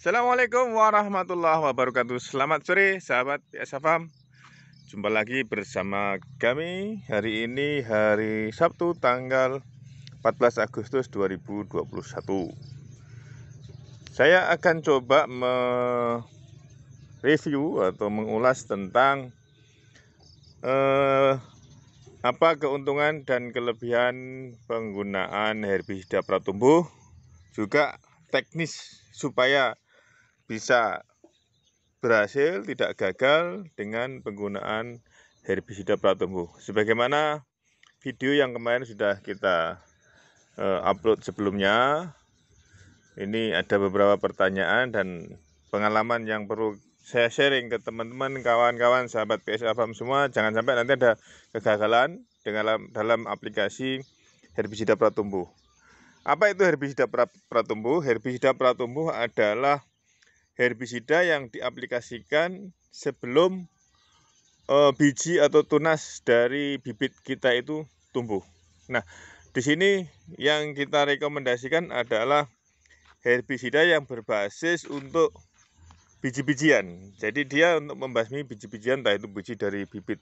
Assalamualaikum warahmatullahi wabarakatuh Selamat sore sahabat Biasa Jumpa lagi bersama kami Hari ini hari Sabtu tanggal 14 Agustus 2021 Saya akan coba mereview atau mengulas tentang eh, Apa keuntungan dan kelebihan penggunaan herbisida pratumbuh Juga teknis supaya bisa berhasil tidak gagal dengan penggunaan herbisida pratumbuh. Sebagaimana video yang kemarin sudah kita eh, upload sebelumnya, ini ada beberapa pertanyaan dan pengalaman yang perlu saya sharing ke teman-teman, kawan-kawan, sahabat PSA Farm semua. Jangan sampai nanti ada kegagalan dengan dalam aplikasi herbisida pratumbuh. Apa itu herbisida pratumbuh? Herbisida pratumbuh adalah herbisida yang diaplikasikan sebelum uh, biji atau tunas dari bibit kita itu tumbuh. Nah, di sini yang kita rekomendasikan adalah herbisida yang berbasis untuk biji-bijian. Jadi dia untuk membasmi biji-bijian, entah itu biji dari bibit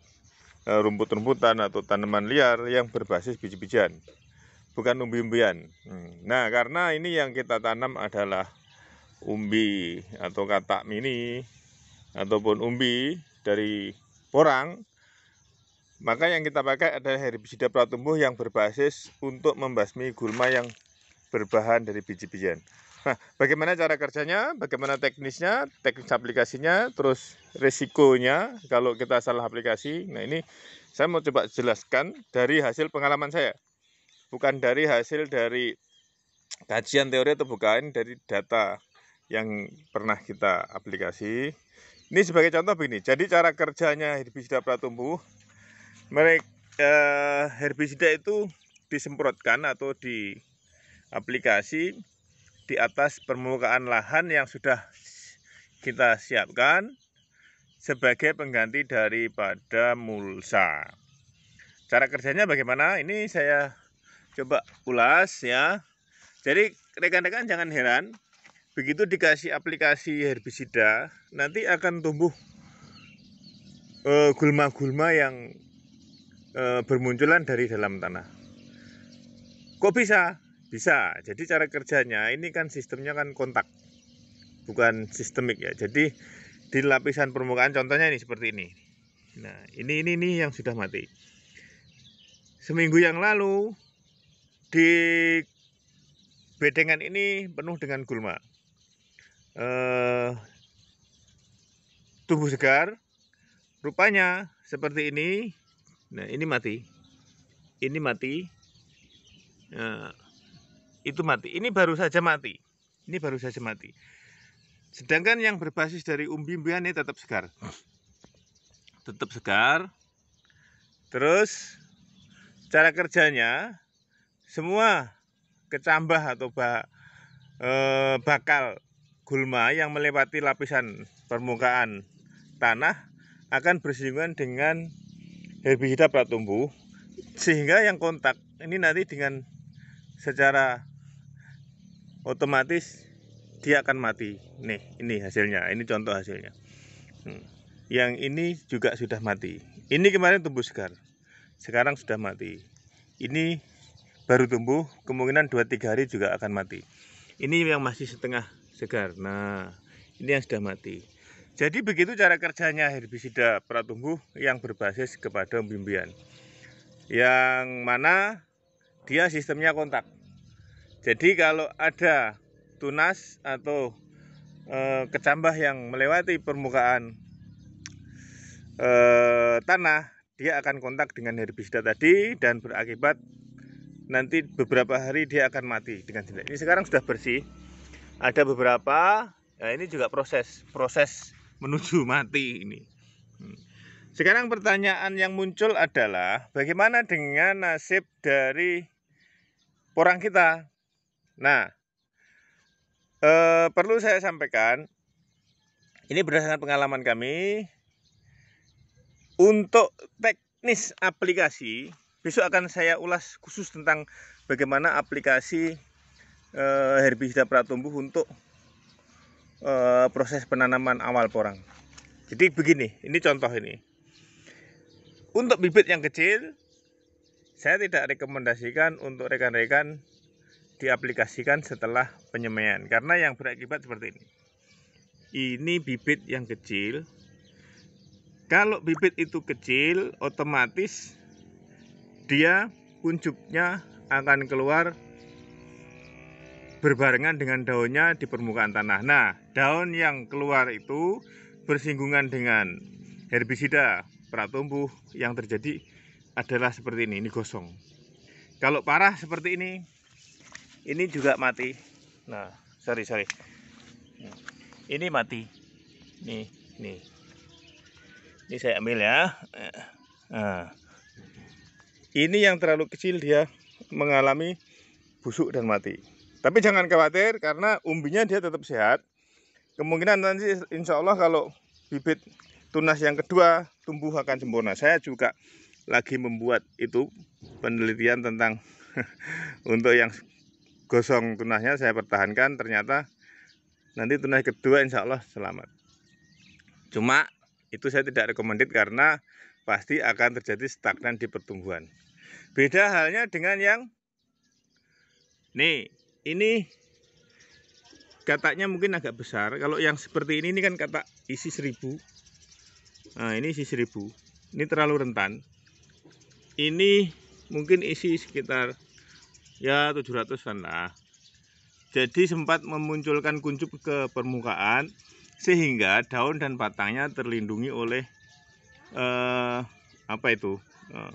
eh, rumput-rumputan atau tanaman liar yang berbasis biji-bijian, bukan umbi-umbian. Hmm. Nah, karena ini yang kita tanam adalah umbi atau katak mini ataupun umbi dari porang maka yang kita pakai adalah herbisida pratumbuh yang berbasis untuk membasmi gulma yang berbahan dari biji-bijian. Nah, bagaimana cara kerjanya, bagaimana teknisnya, teknis aplikasinya, terus risikonya kalau kita salah aplikasi. Nah, ini saya mau coba jelaskan dari hasil pengalaman saya. Bukan dari hasil dari kajian teori atau bukan dari data yang pernah kita aplikasi. Ini sebagai contoh begini. Jadi cara kerjanya herbisida pratumbuh, mereka eh, herbisida itu disemprotkan atau diaplikasi di atas permukaan lahan yang sudah kita siapkan sebagai pengganti daripada mulsa. Cara kerjanya bagaimana? Ini saya coba ulas ya. Jadi rekan-rekan jangan heran begitu dikasih aplikasi herbisida nanti akan tumbuh eh, gulma-gulma uh, yang uh, bermunculan dari dalam tanah kok bisa bisa jadi cara kerjanya ini kan sistemnya kan kontak bukan sistemik ya jadi di lapisan permukaan contohnya ini seperti ini nah ini ini ini yang sudah mati seminggu yang lalu di bedengan ini penuh dengan gulma eh, tumbuh segar rupanya seperti ini nah ini mati ini mati nah, itu mati ini baru saja mati ini baru saja mati sedangkan yang berbasis dari umbi-umbian ini tetap segar tetap segar terus cara kerjanya semua kecambah atau eh, bakal gulma yang melewati lapisan permukaan tanah akan bersinggungan dengan herbisida tumbuh sehingga yang kontak ini nanti dengan secara otomatis dia akan mati nih ini hasilnya ini contoh hasilnya hmm. yang ini juga sudah mati ini kemarin tumbuh segar sekarang sudah mati ini baru tumbuh kemungkinan 2-3 hari juga akan mati ini yang masih setengah segar. Nah, ini yang sudah mati. Jadi begitu cara kerjanya herbisida pratumbuh yang berbasis kepada umbi-umbian. Yang mana dia sistemnya kontak. Jadi kalau ada tunas atau e, kecambah yang melewati permukaan e, tanah, dia akan kontak dengan herbisida tadi dan berakibat nanti beberapa hari dia akan mati dengan sendirinya. Ini sekarang sudah bersih ada beberapa nah ini juga proses proses menuju mati ini hmm. sekarang pertanyaan yang muncul adalah bagaimana dengan nasib dari orang kita nah eh, perlu saya sampaikan ini berdasarkan pengalaman kami untuk teknis aplikasi besok akan saya ulas khusus tentang bagaimana aplikasi Eh, herbisida pratumbuh untuk eh, proses penanaman awal porang. Jadi begini, ini contoh ini. Untuk bibit yang kecil, saya tidak rekomendasikan untuk rekan-rekan diaplikasikan setelah penyemaian karena yang berakibat seperti ini. Ini bibit yang kecil. Kalau bibit itu kecil, otomatis dia puncuknya akan keluar berbarengan dengan daunnya di permukaan tanah. Nah, daun yang keluar itu bersinggungan dengan herbisida pratumbuh yang terjadi adalah seperti ini, ini gosong. Kalau parah seperti ini, ini juga mati. Nah, sorry sorry, ini mati. Nih, nih, ini saya ambil ya. Nah, ini yang terlalu kecil dia mengalami busuk dan mati. Tapi jangan khawatir karena umbinya dia tetap sehat. Kemungkinan nanti insya Allah kalau bibit tunas yang kedua tumbuh akan sempurna. Saya juga lagi membuat itu penelitian tentang untuk yang gosong tunasnya saya pertahankan ternyata nanti tunas kedua insya Allah selamat cuma itu saya tidak rekomendasi karena pasti akan terjadi stagnan di pertumbuhan beda halnya dengan yang nih ini kataknya mungkin agak besar kalau yang seperti ini ini kan kata isi seribu nah ini isi seribu ini terlalu rentan ini mungkin isi sekitar ya 700an lah jadi sempat memunculkan kuncup ke permukaan sehingga daun dan batangnya terlindungi oleh eh, apa itu eh,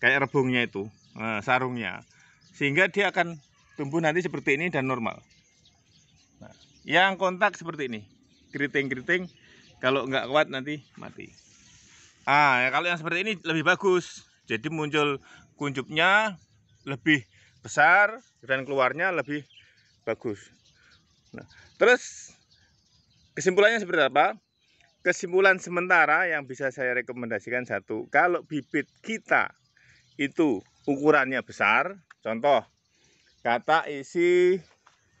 kayak rebungnya itu eh, sarungnya sehingga dia akan tumbuh nanti seperti ini dan normal. Nah, yang kontak seperti ini, keriting-keriting, kalau nggak kuat nanti mati. Ah, ya kalau yang seperti ini lebih bagus, jadi muncul kuncupnya lebih besar dan keluarnya lebih bagus. Nah, terus kesimpulannya seperti apa? Kesimpulan sementara yang bisa saya rekomendasikan satu, kalau bibit kita itu ukurannya besar, contoh Kata isi 200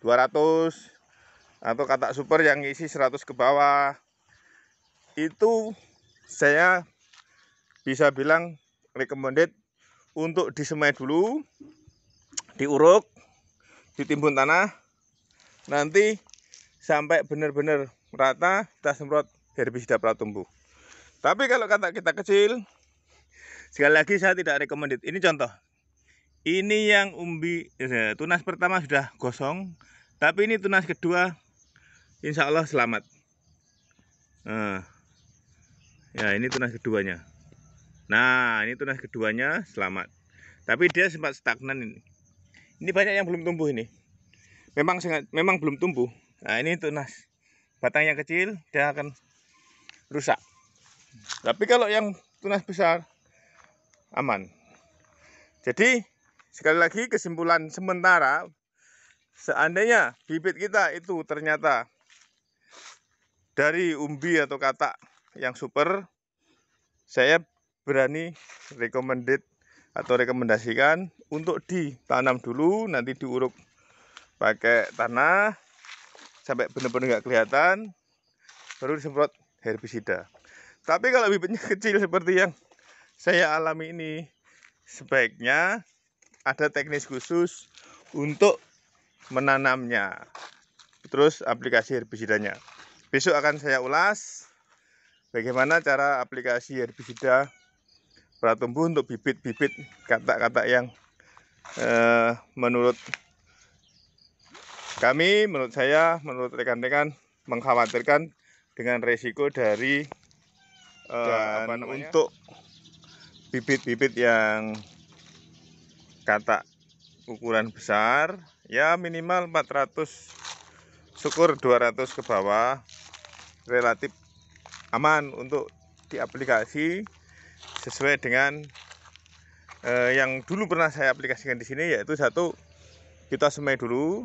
atau kata super yang isi 100 ke bawah itu saya bisa bilang recommended untuk disemai dulu diuruk ditimbun tanah nanti sampai benar-benar rata kita semprot herbisida pra tumbuh. tapi kalau kata kita kecil sekali lagi saya tidak recommended ini contoh ini yang umbi ya, tunas pertama sudah gosong tapi ini tunas kedua insya Allah selamat nah, ya ini tunas keduanya nah ini tunas keduanya selamat tapi dia sempat stagnan ini ini banyak yang belum tumbuh ini memang sangat memang belum tumbuh nah ini tunas batang yang kecil dia akan rusak tapi kalau yang tunas besar aman jadi Sekali lagi kesimpulan sementara, seandainya bibit kita itu ternyata dari umbi atau katak yang super, saya berani recommended atau rekomendasikan untuk ditanam dulu, nanti diuruk pakai tanah sampai benar-benar nggak kelihatan, baru disemprot herbisida. Tapi kalau bibitnya kecil seperti yang saya alami ini, sebaiknya ada teknis khusus untuk menanamnya. Terus aplikasi herbisidanya. Besok akan saya ulas bagaimana cara aplikasi herbisida pratumbuh untuk bibit-bibit kata-kata yang eh, menurut kami, menurut saya, menurut rekan-rekan mengkhawatirkan dengan resiko dari eh, apa untuk bibit-bibit yang katak ukuran besar ya minimal 400 syukur 200 ke bawah relatif aman untuk diaplikasi sesuai dengan eh, yang dulu pernah saya aplikasikan di sini yaitu satu kita semai dulu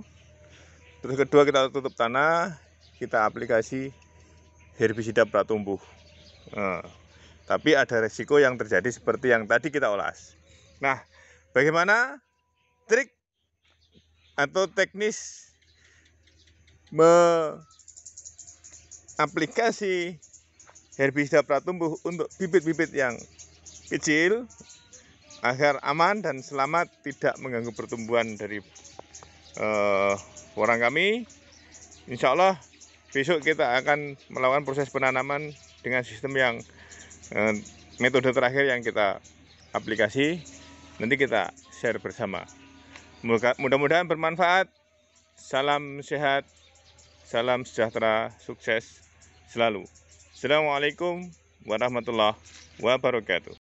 terus kedua kita tutup tanah kita aplikasi herbisida pratumbuh eh, nah, tapi ada resiko yang terjadi seperti yang tadi kita olas nah Bagaimana trik atau teknis mengaplikasi herbisida pratumbuh untuk bibit-bibit yang kecil agar aman dan selamat tidak mengganggu pertumbuhan dari uh, orang kami. Insya Allah besok kita akan melakukan proses penanaman dengan sistem yang uh, metode terakhir yang kita aplikasi Nanti kita share bersama. Mudah-mudahan bermanfaat. Salam sehat, salam sejahtera, sukses selalu. Assalamualaikum warahmatullahi wabarakatuh.